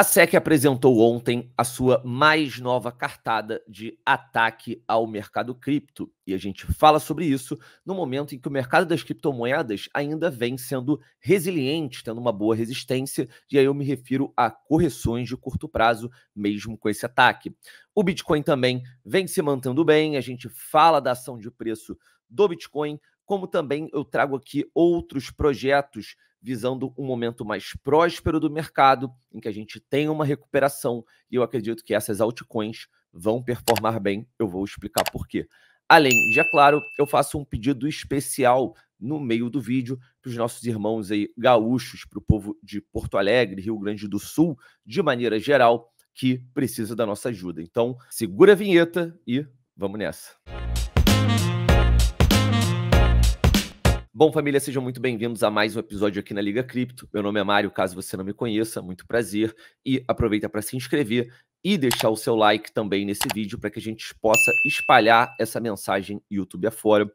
A SEC apresentou ontem a sua mais nova cartada de ataque ao mercado cripto, e a gente fala sobre isso no momento em que o mercado das criptomoedas ainda vem sendo resiliente, tendo uma boa resistência, e aí eu me refiro a correções de curto prazo, mesmo com esse ataque. O Bitcoin também vem se mantendo bem, a gente fala da ação de preço do Bitcoin, como também eu trago aqui outros projetos visando um momento mais próspero do mercado, em que a gente tem uma recuperação, e eu acredito que essas altcoins vão performar bem. Eu vou explicar por quê. Além de, é claro, eu faço um pedido especial no meio do vídeo para os nossos irmãos aí gaúchos, para o povo de Porto Alegre, Rio Grande do Sul, de maneira geral, que precisa da nossa ajuda. Então, segura a vinheta e vamos nessa. Bom, família, sejam muito bem-vindos a mais um episódio aqui na Liga Cripto. Meu nome é Mário, caso você não me conheça, muito prazer. E aproveita para se inscrever e deixar o seu like também nesse vídeo para que a gente possa espalhar essa mensagem YouTube afora.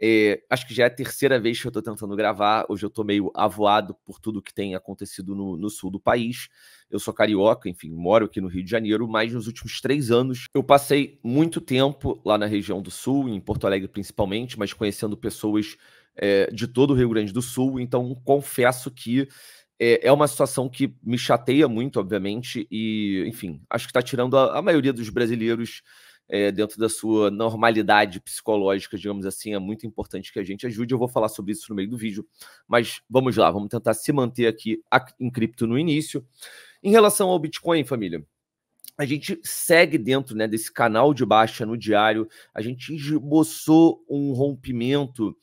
É, acho que já é a terceira vez que eu estou tentando gravar. Hoje eu estou meio avoado por tudo que tem acontecido no, no, sul do país. Eu sou carioca, enfim, moro aqui no Rio de Janeiro, mas nos últimos três anos eu passei muito tempo lá na região do sul, em Porto Alegre principalmente, mas conhecendo pessoas é, de todo o Rio Grande do Sul, então confesso que eh, é, uma situação que me chateia muito, obviamente, e, enfim, acho que está tirando a, a, maioria dos brasileiros é, dentro da sua normalidade psicológica, digamos assim. É muito importante que a gente ajude. Eu vou falar sobre isso no meio do vídeo, mas vamos lá, vamos tentar se manter aqui em cripto no início. Em relação ao Bitcoin, família. A gente segue dentro né, desse canal de baixa no diário. A gente esboçou um rompimento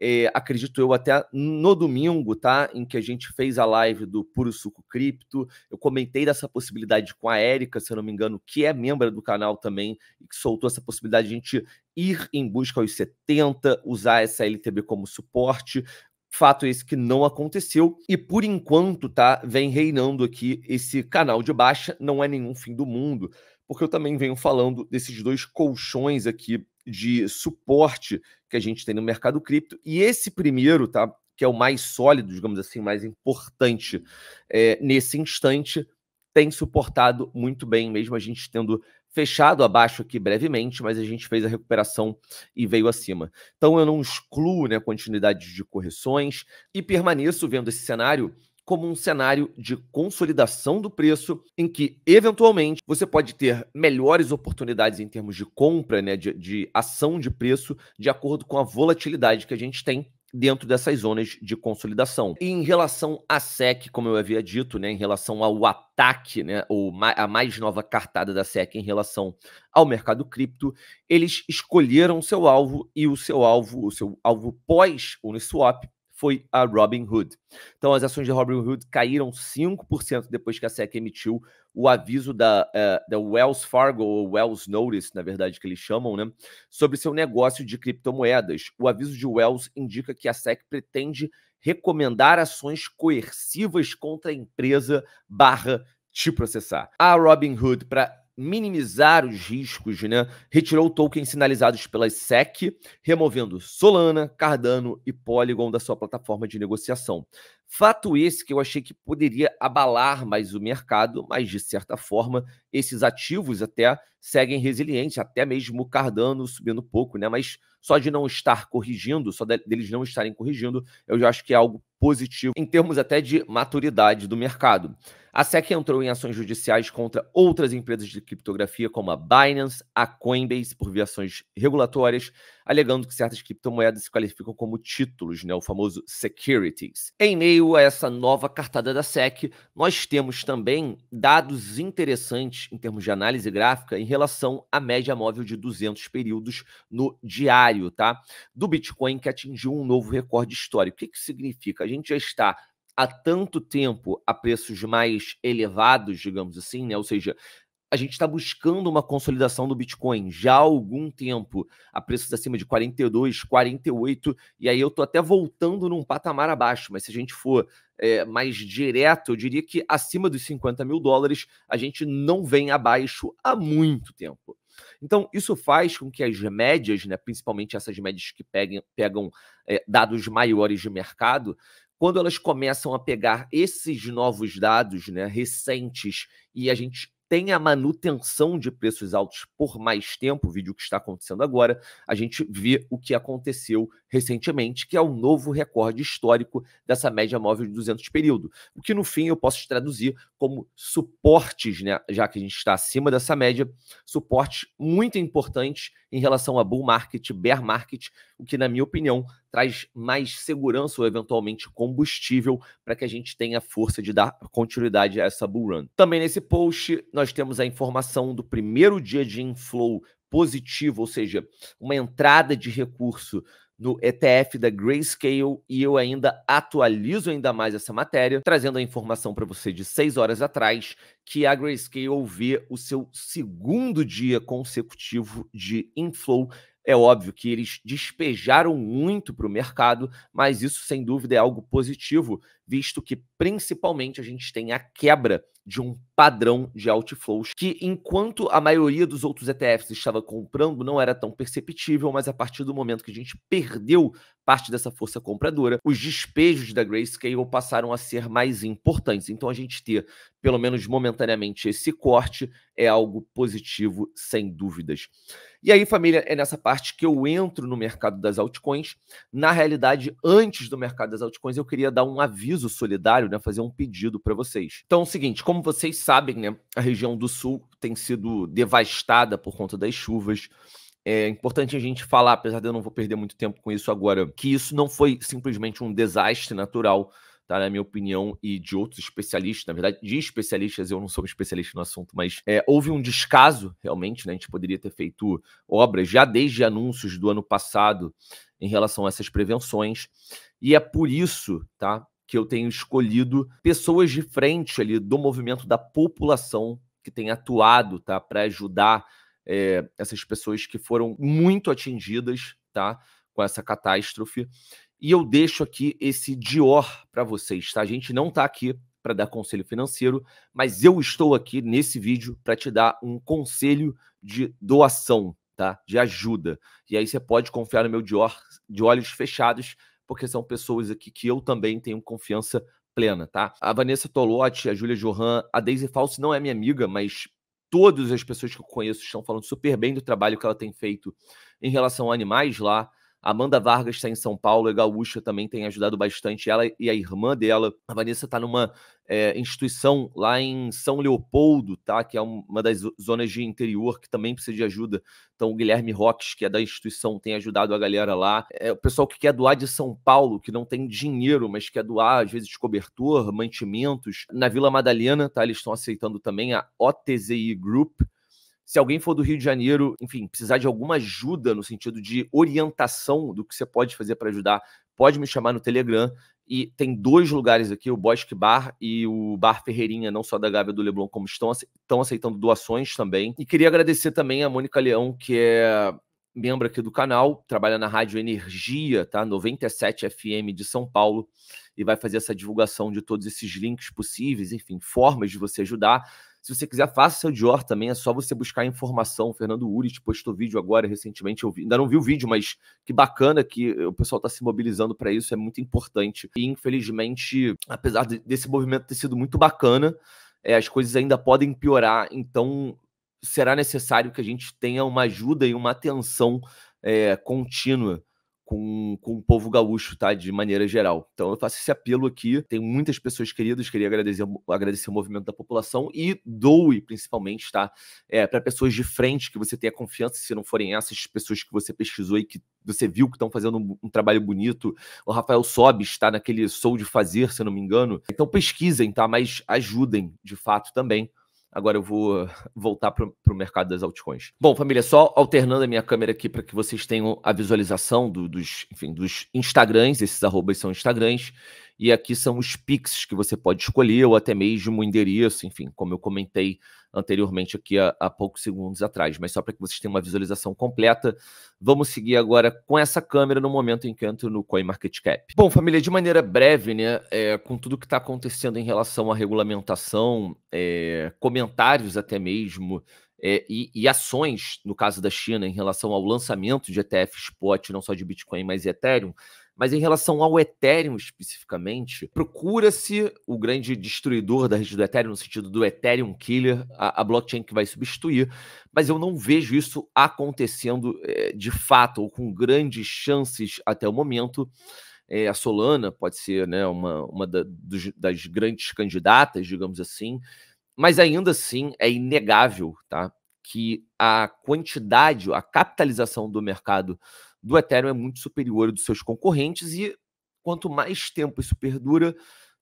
é, acredito eu, até no domingo, tá? Em que a gente fez a live do Puro Suco Cripto. Eu comentei dessa possibilidade com a Érica, se eu não me engano, que é membro do canal também, e que soltou essa possibilidade de a gente ir em busca aos 70, usar essa LTB como suporte. Fato esse que não aconteceu e por enquanto, tá? Vem reinando aqui esse canal de baixa, não é nenhum fim do mundo, porque eu também venho falando desses dois colchões aqui de suporte que a gente tem no mercado cripto. E esse primeiro, tá? Que é o mais sólido, digamos assim, mais importante é, nesse instante, tem suportado muito bem, mesmo a gente tendo fechado abaixo aqui brevemente, mas a gente fez a recuperação e veio acima. Então eu não excluo né, continuidade de correções e permaneço vendo esse cenário como um cenário de consolidação do preço, em que, eventualmente, você pode ter melhores oportunidades em termos de compra, né, de, de ação de preço, de acordo com a volatilidade que a gente tem dentro dessas zonas de consolidação. E em relação à SEC, como eu havia dito, né, em relação ao ataque, né, ou a mais nova cartada da SEC em relação ao mercado cripto, eles escolheram o seu alvo e o seu alvo, o seu alvo pós Uniswap foi a Robinhood. Então, as ações Robin Robinhood caíram 5% depois que a SEC emitiu o aviso da, uh, da Wells Fargo, ou Wells Notice, na verdade, que eles chamam, né? Sobre seu negócio de criptomoedas. O aviso de Wells indica que a SEC pretende recomendar ações coercivas contra a empresa barra te processar. A Robinhood, para minimizar os riscos, né? Retirou tokens sinalizados pela SEC, removendo Solana, Cardano e Polygon da sua plataforma de negociação. Fato esse que eu achei que poderia abalar mais o mercado, mas de certa forma esses ativos até seguem resilientes, até mesmo Cardano subindo pouco, né? Mas só de não estar corrigindo, só deles não estarem corrigindo, eu já acho que é algo positivo em termos até de maturidade do mercado. A SEC entrou em ações judiciais contra outras empresas de criptografia, como a Binance, a Coinbase, por viações regulatórias, alegando que certas criptomoedas se qualificam como títulos, né, o famoso securities. Em meio a essa nova cartada da SEC, nós temos também dados interessantes em termos de análise gráfica em relação à média móvel de 200 períodos no diário, tá? Do Bitcoin que atingiu um novo recorde histórico. O que, que significa? A gente já está há tanto tempo a preços mais elevados, digamos assim, né? Ou seja, a gente está buscando uma consolidação do Bitcoin já há algum tempo, a preços acima de 42, 48, e aí eu estou até voltando num patamar abaixo, mas se a gente for é, mais direto, eu diria que acima dos 50 mil dólares a gente não vem abaixo há muito tempo. Então, isso faz com que as médias, né, principalmente essas médias que peguem, pegam é, dados maiores de mercado, quando elas começam a pegar esses novos dados né, recentes e a gente tem a manutenção de preços altos por mais tempo, vídeo que está acontecendo agora, a gente vê o que aconteceu recentemente, que é o novo recorde histórico dessa média móvel de 200 período, o que no fim eu posso traduzir como suportes, né, já que a gente está acima dessa média, suportes muito importantes em relação a bull market, bear market, o que na minha opinião traz mais segurança ou eventualmente combustível para que a gente tenha força de dar continuidade a essa bull run. Também nesse post nós temos a informação do primeiro dia de inflow positivo, ou seja, uma entrada de recurso no ETF da Grayscale e eu ainda atualizo ainda mais essa matéria, trazendo a informação para você de seis horas atrás que a Grayscale vê o seu segundo dia consecutivo de inflow. É óbvio que eles despejaram muito para o mercado, mas isso sem dúvida é algo positivo, visto que principalmente a gente tem a quebra de um padrão de outflows, que enquanto a maioria dos outros ETFs estava comprando, não era tão perceptível, mas a partir do momento que a gente perdeu parte dessa força compradora, os despejos da Grayscale passaram a ser mais importantes. Então a gente ter, pelo menos momentaneamente, esse corte é algo positivo, sem dúvidas. E aí, família, é nessa parte que eu entro no mercado das altcoins. Na realidade, antes do mercado das altcoins, eu queria dar um aviso solidário, né, fazer um pedido para vocês. Então é o seguinte, como vocês sabem, né, a região do sul tem sido devastada por conta das chuvas. É importante a gente falar, apesar de eu não vou perder muito tempo com isso agora, que isso não foi simplesmente um desastre natural, tá? Na minha opinião, e de outros especialistas, na verdade, de especialistas, eu não sou um especialista no assunto, mas é, houve um descaso, realmente, né? A gente poderia ter feito obras já desde anúncios do ano passado em relação a essas prevenções. E é por isso, tá? que eu tenho escolhido pessoas de frente ali do movimento da população que tem atuado, tá, para ajudar é, essas pessoas que foram muito atingidas, tá, com essa catástrofe. E eu deixo aqui esse Dior para vocês, tá? A gente não está aqui para dar conselho financeiro, mas eu estou aqui nesse vídeo para te dar um conselho de doação, tá? De ajuda. E aí você pode confiar no meu Dior de olhos fechados porque são pessoas aqui que eu também tenho confiança plena, tá? A Vanessa Tolotti, a Júlia Johan, a Daisy Falso não é minha amiga, mas todas as pessoas que eu conheço estão falando super bem do trabalho que ela tem feito em relação a animais lá. Amanda Vargas está em São Paulo, a Gaúcha também tem ajudado bastante ela e a irmã dela. A Vanessa está numa é, instituição lá em São Leopoldo, tá? Que é uma das zonas de interior que também precisa de ajuda. Então, o Guilherme Roques, que é da instituição, tem ajudado a galera lá. É, o pessoal que quer doar de São Paulo, que não tem dinheiro, mas quer doar, às vezes, cobertor, mantimentos. Na Vila Madalena, tá? Eles estão aceitando também a OTZI Group se alguém for do Rio de Janeiro, enfim, precisar de alguma ajuda no sentido de orientação do que você pode fazer para ajudar, pode me chamar no Telegram. E tem dois lugares aqui, o Bosque Bar e o Bar Ferreirinha, não só da Gávea do Leblon, como estão, estão aceitando doações também. E queria agradecer também a Mônica Leão, que é membro aqui do canal, trabalha na Rádio Energia, tá? 97 FM de São Paulo, e vai fazer essa divulgação de todos esses links possíveis, enfim, formas de você ajudar. Se você quiser, faça seu Dior também, é só você buscar informação. O Fernando te postou vídeo agora, recentemente, eu vi, ainda não vi o vídeo, mas que bacana que eh, o pessoal está se mobilizando para isso, é muito importante. E infelizmente, apesar de, desse movimento ter sido muito bacana, é, as coisas ainda podem piorar, então será necessário que a gente tenha uma ajuda e uma atenção é, contínua com, com o povo gaúcho, tá? De maneira geral. Então eu faço esse apelo aqui. Tem muitas pessoas queridas, queria agradecer, agradecer o movimento da população e doe, principalmente, tá? É, para pessoas de frente que você tenha confiança, se não forem essas pessoas que você pesquisou e que você viu que estão fazendo um, um, trabalho bonito. O Rafael Sobis está naquele Sou de Fazer, se não me engano. Então pesquisem, tá? Mas ajudem, de fato, também. Agora eu vou voltar para o mercado das altcoins. Bom, família, só alternando a minha câmera aqui para que vocês tenham a visualização do, dos, enfim, dos Instagrams, esses arrobas são Instagrams, e aqui são os Pix que você pode escolher, ou até mesmo o um endereço, enfim, como eu comentei anteriormente aqui há, há poucos segundos atrás, mas só para que vocês tenham uma visualização completa, vamos seguir agora com essa câmera no momento em que eu entro no CoinMarketCap. Bom, família, de maneira breve, né, é, com tudo que está acontecendo em relação à regulamentação, é, comentários até mesmo é, e, e, ações, no caso da China, em relação ao lançamento de ETF spot, não só de Bitcoin, mas Ethereum, mas em relação ao Ethereum especificamente, procura-se o grande destruidor da rede do Ethereum, no sentido do Ethereum Killer, a, a blockchain que vai substituir. Mas eu não vejo isso acontecendo é, de fato, ou com grandes chances até o momento. É, a Solana pode ser né, uma, uma da, dos, das grandes candidatas, digamos assim. Mas ainda assim é inegável tá, que a quantidade, a capitalização do mercado do Ethereum é muito superior dos seus concorrentes e quanto mais tempo isso perdura,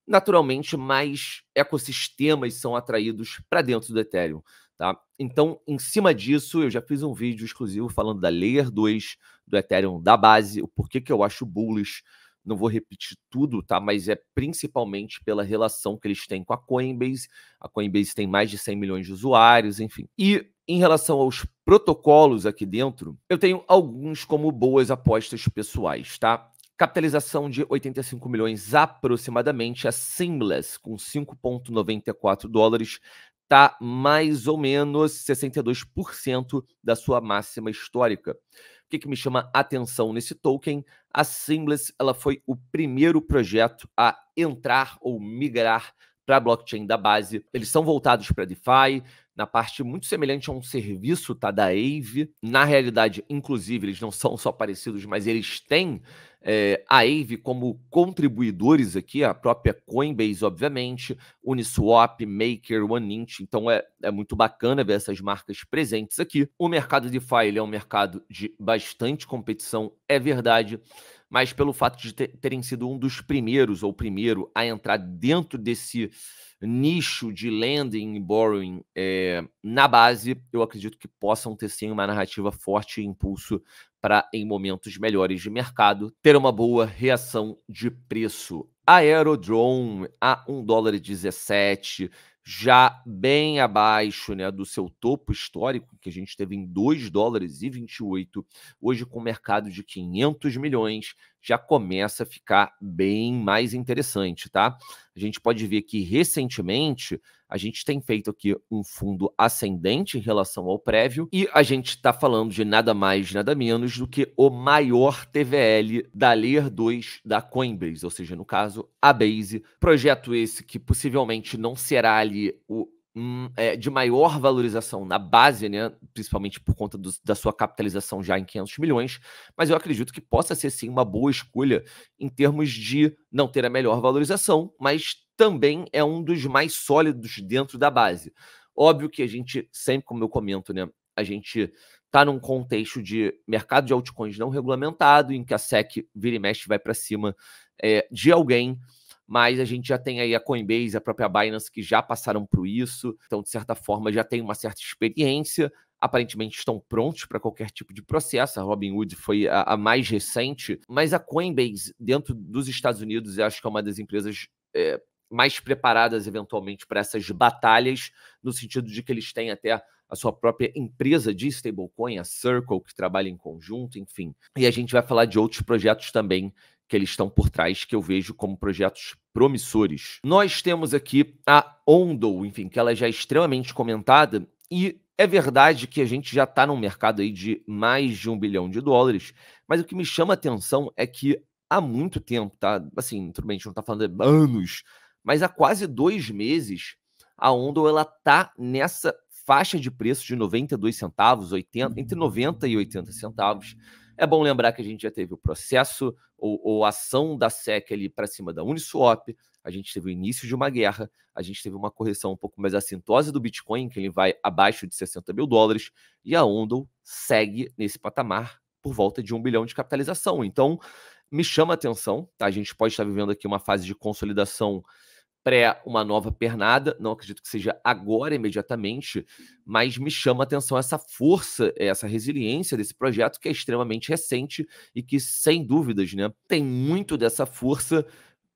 naturalmente mais ecossistemas são atraídos para dentro do Ethereum. Tá? Então, em cima disso, eu já fiz um vídeo exclusivo falando da Layer 2 do Ethereum da base, o porquê que eu acho bullish. Não vou repetir tudo, tá? Mas é principalmente pela relação que eles têm com a Coinbase. A Coinbase tem mais de 100 milhões de usuários, enfim. E em relação aos protocolos aqui dentro, eu tenho alguns como boas apostas pessoais, tá? Capitalização de 85 milhões aproximadamente, a Seamless com 5,94 dólares está mais ou menos 62% da sua máxima histórica. O que, que me chama atenção nesse token? A Seamless ela foi o primeiro projeto a entrar ou migrar para a blockchain da base. Eles são voltados para DeFi, na parte muito semelhante a um serviço tá, da AVE. Na realidade, inclusive, eles não são só parecidos, mas eles têm é, a AVE como contribuidores aqui, a própria Coinbase, obviamente, Uniswap, Maker, OneInt. Então é, é muito bacana ver essas marcas presentes aqui. O mercado de DeFi é um mercado de bastante competição, é verdade mas pelo fato de terem sido um dos primeiros ou primeiro a entrar dentro desse nicho de lending e borrowing é, na base, eu acredito que possam ter sim uma narrativa forte e impulso para, em momentos melhores de mercado, ter uma boa reação de preço. Aerodrome a 1 dólar e 17, já bem abaixo né, do seu topo histórico, que a gente teve em 2 dólares e 28, hoje com o mercado de 500 milhões, já começa a ficar bem mais interessante, tá? A gente pode ver que recentemente a gente tem feito aqui um fundo ascendente em relação ao prévio e a gente está falando de nada mais, nada menos do que o maior TVL da Layer 2 da Coinbase, ou seja, no caso, a Base. Projeto esse que possivelmente não será ali o hum, é, de maior valorização na base, né? principalmente por conta do, da sua capitalização já em 500 milhões, mas eu acredito que possa ser sim uma boa escolha em termos de não ter a melhor valorização, mas também é um dos mais sólidos dentro da base. Óbvio que a gente, sempre como eu comento, né? A gente está num contexto de mercado de altcoins não regulamentado, em que a SEC vira e mexe vai para cima é, de alguém, mas a gente já tem aí a Coinbase, a própria Binance, que já passaram por isso, então, de certa forma, já tem uma certa experiência, aparentemente estão prontos para qualquer tipo de processo. A Robinhood foi a, a, mais recente, mas a Coinbase, dentro dos Estados Unidos, eu acho que é uma das empresas é, mais preparadas eventualmente para essas batalhas, no sentido de que eles têm até a sua própria empresa de stablecoin, a Circle, que trabalha em conjunto, enfim. E a gente vai falar de outros projetos também que eles estão por trás, que eu vejo como projetos promissores. Nós temos aqui a Ondo, enfim, que ela já é extremamente comentada e é verdade que a gente já está num mercado aí de mais de um bilhão de dólares, mas o que me chama a atenção é que há muito tempo, tá? Assim, tudo bem, a gente não está falando de anos, mas há quase dois meses, a Ondo ela tá nessa faixa de preço de 92 centavos, 80, entre 90 uhum. e 80 centavos. É bom lembrar que a gente já teve o processo ou, ou ação da SEC ali para cima da Uniswap, a gente teve o início de uma guerra, a gente teve uma correção um pouco mais acintose do Bitcoin, que ele vai abaixo de 60 mil dólares, e a Ondo segue nesse patamar por volta de um bilhão de capitalização. Então, me chama a atenção, tá? A gente pode estar vivendo aqui uma fase de consolidação pré uma nova pernada, não acredito que seja agora imediatamente, mas me chama a atenção essa força, essa resiliência desse projeto que é extremamente recente e que, sem dúvidas, né, tem muito dessa força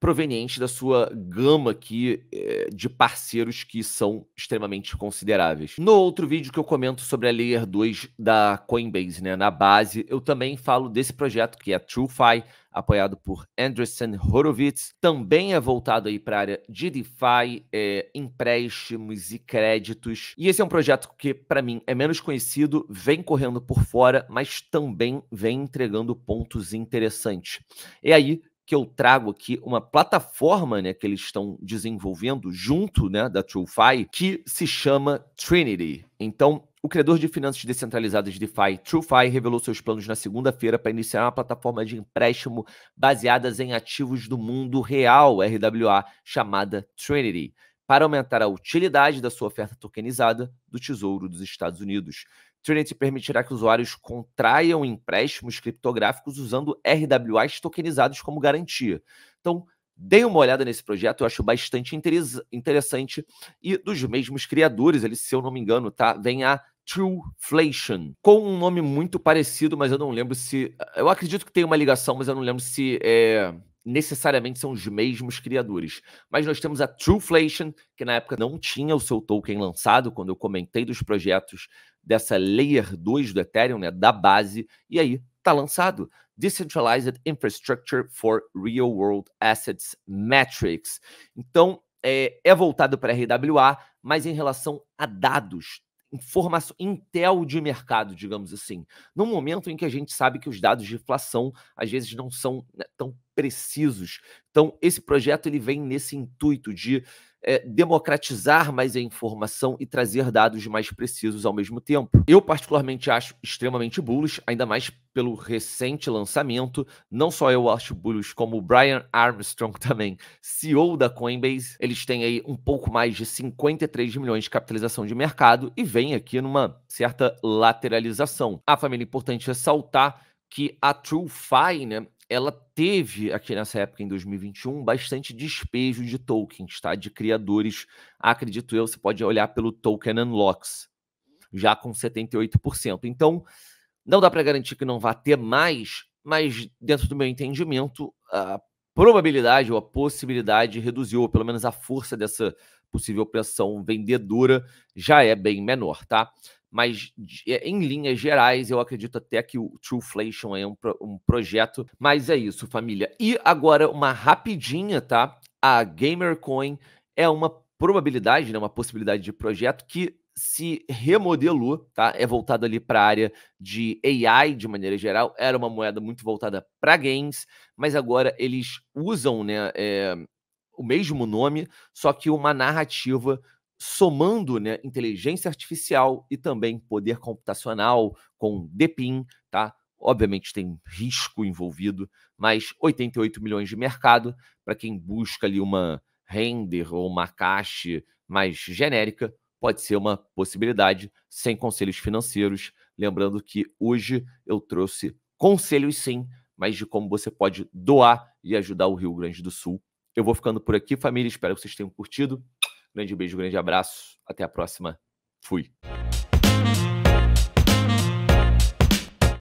proveniente da sua gama aqui eh, de parceiros que são extremamente consideráveis. No outro vídeo que eu comento sobre a Layer 2 da Coinbase, né, na base, eu também falo desse projeto que é a TrueFi, apoiado por Anderson Horowitz. Também é voltado aí para a área de DeFi, é, empréstimos e créditos. E esse é um projeto que, para mim, é menos conhecido, vem correndo por fora, mas também vem entregando pontos interessantes. É aí que eu trago aqui uma plataforma né, que eles estão desenvolvendo junto né, da TrueFi, que se chama Trinity. Então, o criador de finanças descentralizadas DeFi, TrueFi, revelou seus planos na segunda-feira para iniciar uma plataforma de empréstimo baseadas em ativos do mundo real, RWA, chamada Trinity para aumentar a utilidade da sua oferta tokenizada do Tesouro dos Estados Unidos. Trinity permitirá que usuários contraiam empréstimos criptográficos usando RWAs tokenizados como garantia. Então, Dei uma olhada nesse projeto, eu acho bastante interessante. E dos mesmos criadores, se eu não me engano, tá? Vem a Trueflation, com um nome muito parecido, mas eu não lembro se. Eu acredito que tem uma ligação, mas eu não lembro se é necessariamente são os mesmos criadores. Mas nós temos a Trueflation, que na época não tinha o seu token lançado, quando eu comentei dos projetos dessa Layer 2 do Ethereum, né, da base, e aí está lançado. Decentralized Infrastructure for Real World Assets Metrics. Então, é, é voltado para RWA, mas em relação a dados, informação, intel de mercado, digamos assim. Num momento em que a gente sabe que os dados de inflação às vezes não são né, tão precisos. Então, esse projeto ele vem nesse intuito de é, democratizar mais a informação e trazer dados mais precisos ao mesmo tempo. Eu, particularmente, acho extremamente bullish, ainda mais pelo recente lançamento. Não só eu acho bullish, como o Brian Armstrong também, CEO da Coinbase. Eles têm aí um pouco mais de 53 milhões de capitalização de mercado e vem aqui numa certa lateralização. A família, é importante ressaltar que a TrueFi, né, ela teve aqui nessa época, em 2021, bastante despejo de tokens, tá? De criadores, acredito eu, você pode olhar pelo Token Unlocks, já com 78%. Então, não dá para garantir que não vá ter mais, mas dentro do meu entendimento, a probabilidade ou a possibilidade reduziu, ou pelo menos a força dessa possível pressão vendedora já é bem menor, tá? mas é, em linhas gerais, eu acredito até que o Trueflation é um, um projeto. Mas é isso, família. E agora, uma rapidinha, tá? A GamerCoin é uma probabilidade, né, uma possibilidade de projeto que se remodelou, tá? É voltado ali para a área de AI de maneira geral. Era uma moeda muito voltada para games, mas agora eles usam, né, é, o mesmo nome, só que uma narrativa somando né, inteligência artificial e também poder computacional com DPIN, tá? Obviamente tem risco envolvido, mas 88 milhões de mercado para quem busca ali uma render ou uma cache mais genérica, pode ser uma possibilidade sem conselhos financeiros. Lembrando que hoje eu trouxe conselhos sim, mas de como você pode doar e ajudar o Rio Grande do Sul. Eu vou ficando por aqui, família, espero que vocês tenham curtido. Grande beijo, grande abraço. Até a próxima. Fui.